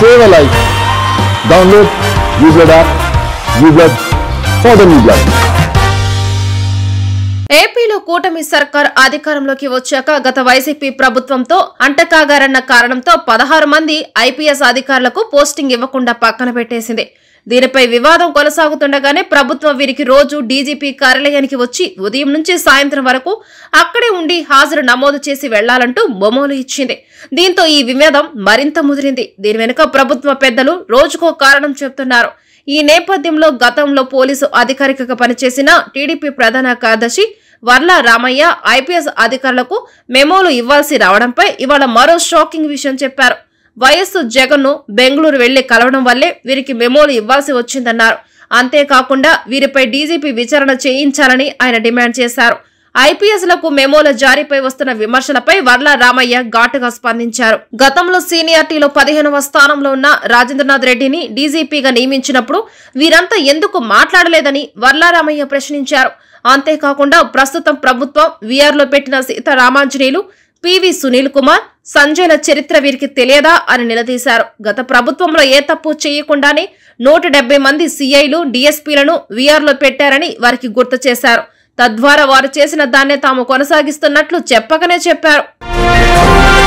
save a life. Download UBlood app. UBlood for the new blood. ఏపీలో కూటమి సర్కార్ అధికారంలోకి వచ్చాక గత వైసీపీ ప్రభుత్వంతో అంటకాగారన్న కారణంతో పదహారు మంది ఐపీఎస్ అధికారులకు పోస్టింగ్ ఇవ్వకుండా పక్కన పెట్టేసింది దీనిపై వివాదం కొనసాగుతుండగానే ప్రభుత్వం వీరికి రోజు డీజీపీ కార్యాలయానికి వచ్చి ఉదయం నుంచి సాయంత్రం వరకు అక్కడే ఉండి హాజరు నమోదు చేసి వెళ్లాలంటూ బొమ్మలు ఇచ్చింది దీంతో ఈ వివాదం మరింత ముదిరింది దీని వెనుక ప్రభుత్వ పెద్దలు రోజుకో కారణం చెబుతున్నారు ఈ నేపథ్యంలో గతంలో పోలీసు అధికారికగా పనిచేసిన టీడీపీ ప్రధాన కార్యదర్శి వర్ల రామయ్య ఐపీఎస్ అధికారులకు మెమోలు ఇవ్వాల్సి రావడంపై ఇవాళ మరో షాకింగ్ విషయం చెప్పారు వైఎస్ జగన్ బెంగళూరు వెళ్లి కలవడం వల్లే వీరికి మెమోలు ఇవ్వాల్సి వచ్చిందన్నారు అంతేకాకుండా వీరిపై డీజీపీ విచారణ చేయించాలని ఆయన డిమాండ్ చేశారు ఐపీఎస్లకు మెమోల జారీపై వస్తున్న విమర్శలపై వర్ల రామయ్య ఘాటుగా స్పందించారు గతంలో సీనియార్టీలో పదిహేనవ స్థానంలో ఉన్న రాజేంద్రనాథ్ రెడ్డిని డీజీపీగా నియమించినప్పుడు వీరంతా ఎందుకు మాట్లాడలేదని వర్ల రామయ్య ప్రశ్నించారు అంతేకాకుండా ప్రస్తుతం ప్రభుత్వం వీఆర్లో పెట్టిన సీతారామాంజనేయులు పివి సునీల్ కుమార్ సంజయ్ల చరిత్ర వీరికి తెలియదా అని నిలదీశారు గత ప్రభుత్వంలో ఏ తప్పు చేయకుండానే నూట మంది సీఐలు డిఎస్పీలను వీఆర్లో పెట్టారని వారికి గుర్తు చేశారు తద్వారా వారు చేసిన దాన్నే తాము కొనసాగిస్తున్నట్లు చెప్పకనే చెప్పారు